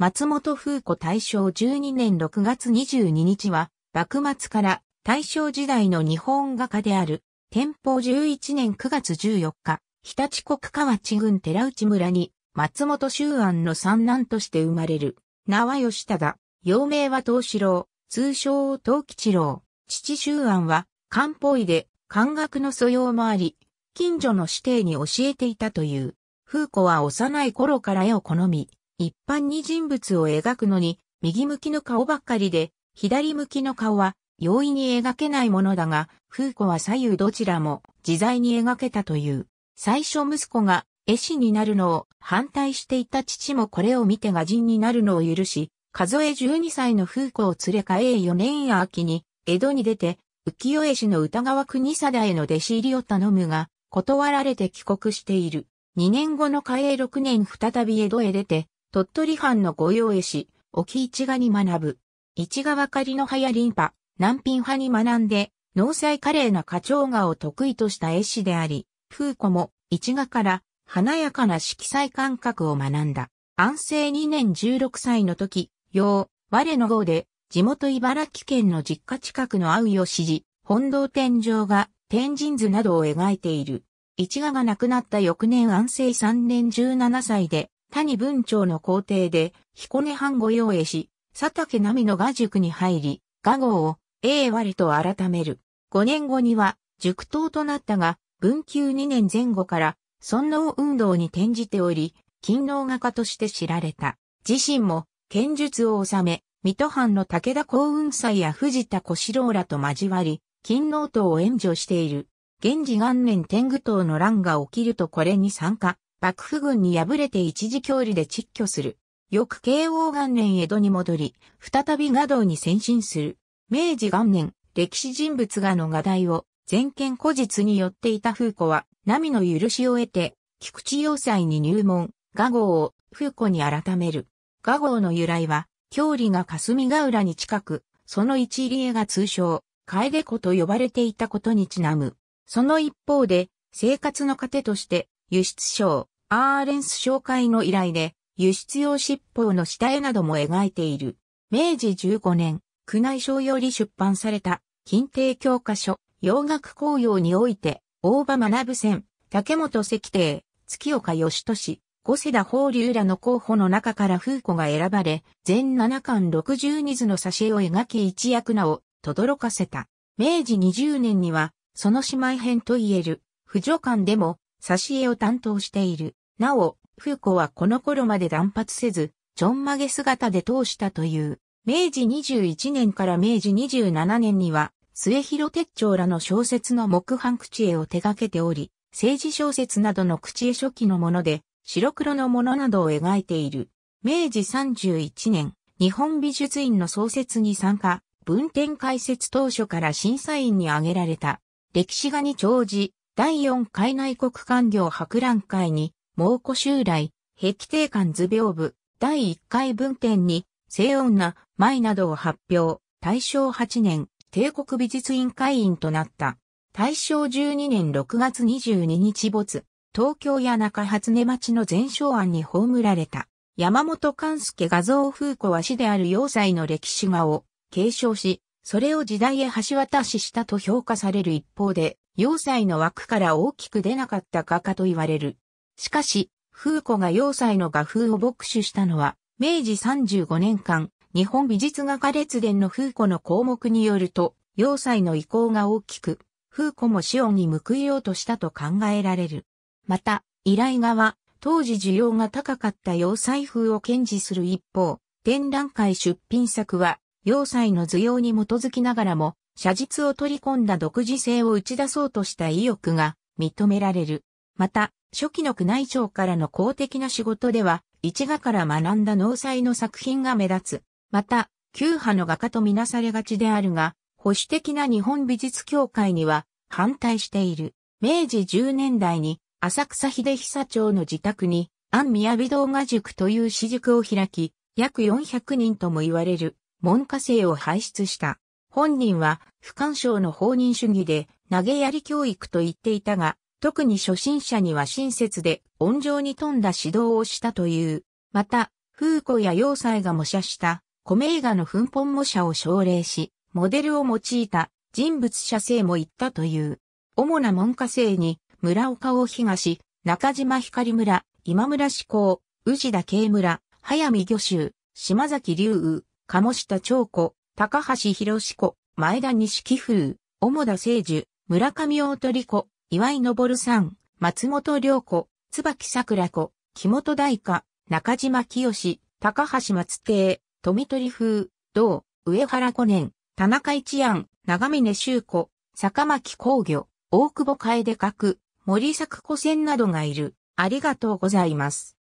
松本風子大正12年6月22日は、幕末から大正時代の日本画家である、天保11年9月14日、日立国河内郡寺内村に、松本周安の三男として生まれる。名は吉忠、幼名は東四郎、通称東吉郎。父周安は、漢方医で、漢学の素養もあり、近所の師弟に教えていたという。風子は幼い頃から絵を好み、一般に人物を描くのに、右向きの顔ばっかりで、左向きの顔は容易に描けないものだが、風子は左右どちらも自在に描けたという。最初息子が絵師になるのを反対していた父もこれを見て画人になるのを許し、数え12歳の風子を連れ帰4年秋に江戸に出て、浮世絵師の歌川国貞への弟子入りを頼むが、断られて帰国している。2年後の嘉永6年再び江戸へ出て、鳥取藩の御用絵師、沖市賀に学ぶ。市賀分かりの葉や林ン南品派に学んで、農祭華麗な花鳥画を得意とした絵師であり、風子も市賀から華やかな色彩感覚を学んだ。安政2年16歳の時、用、我の号で、地元茨城県の実家近くの青いを指示、本堂天井が天神図などを描いている。市賀が亡くなった翌年安政3年17歳で、谷文長の皇帝で、彦根藩御用絵師、佐竹奈美の画塾に入り、画号を、英割と改める。5年後には、塾頭となったが、文久2年前後から、尊王運動に転じており、勤労画家として知られた。自身も、剣術を収め、水戸藩の武田幸雲祭や藤田小四郎らと交わり、勤労党を援助している。源氏元年天狗党の乱が起きるとこれに参加。幕府軍に敗れて一時郷里で窒居する。翌慶応元年江戸に戻り、再び画道に先進する。明治元年、歴史人物画の画題を、全権古実によっていた風子は、波の許しを得て、菊池要塞に入門、画号を風子に改める。画号の由来は、郷里が霞ヶ浦に近く、その一入江が通称、楓子と呼ばれていたことにちなむ。その一方で、生活の糧として、輸出省、アーレンス商会の依頼で、輸出用尻尾の下絵なども描いている。明治15年、宮内省より出版された、近帝教科書、洋楽紅葉において、大場学戦、竹本石帝、月岡義俊、五世田法隆らの候補の中から風子が選ばれ、全7巻62図の挿絵を描き一役名を轟かせた。明治20年には、その姉妹編といえる、婦女館でも、挿絵を担当している。なお、フーコはこの頃まで断髪せず、ちょんまげ姿で通したという。明治21年から明治27年には、末広鉄長らの小説の木版口絵を手掛けており、政治小説などの口絵初期のもので、白黒のものなどを描いている。明治31年、日本美術院の創設に参加、文典開設当初から審査員に挙げられた。歴史画に長寿、第4回内国官業博覧会に、猛虎襲来、壁定館図屏部、第1回文典に、西女、舞などを発表、大正8年、帝国美術院会員となった。大正12年6月22日没、東京や中初音町の全商案に葬られた。山本勘介画像風子は死である要塞の歴史画を継承し、それを時代へ橋渡ししたと評価される一方で、要塞の枠から大きく出なかった画家と言われる。しかし、風子が要塞の画風を牧手したのは、明治35年間、日本美術画家列伝の風子の項目によると、要塞の意向が大きく、風子もシオンに報いようとしたと考えられる。また、依頼側は、当時需要が高かった要塞風を堅持する一方、展覧会出品作は、要塞の図用に基づきながらも、写実を取り込んだ独自性を打ち出そうとした意欲が認められる。また、初期の宮内庁からの公的な仕事では、一画から学んだ農采の作品が目立つ。また、旧派の画家とみなされがちであるが、保守的な日本美術協会には反対している。明治10年代に浅草秀久町の自宅に安宮美動画塾という私塾を開き、約400人とも言われる門下生を輩出した。本人は不干渉の放任主義で投げやり教育と言っていたが、特に初心者には親切で温情に富んだ指導をしたという。また、風子や要塞が模写した米映画の粉本模写を奨励し、モデルを用いた人物写生も言ったという。主な門下生に村岡尾東、中島光村、今村志向、宇治田慶村、早見魚州、島崎龍雨、鴨下長子、高橋博子、前田錦風、主田聖樹、村上大鳥子、岩井昇さん、松本良子、椿桜子、木本大花、中島清、高橋松亭、富取風、道、上原五年、田中一安、長峰修子、坂巻工業、大久保楓角、森作古仙などがいる。ありがとうございます。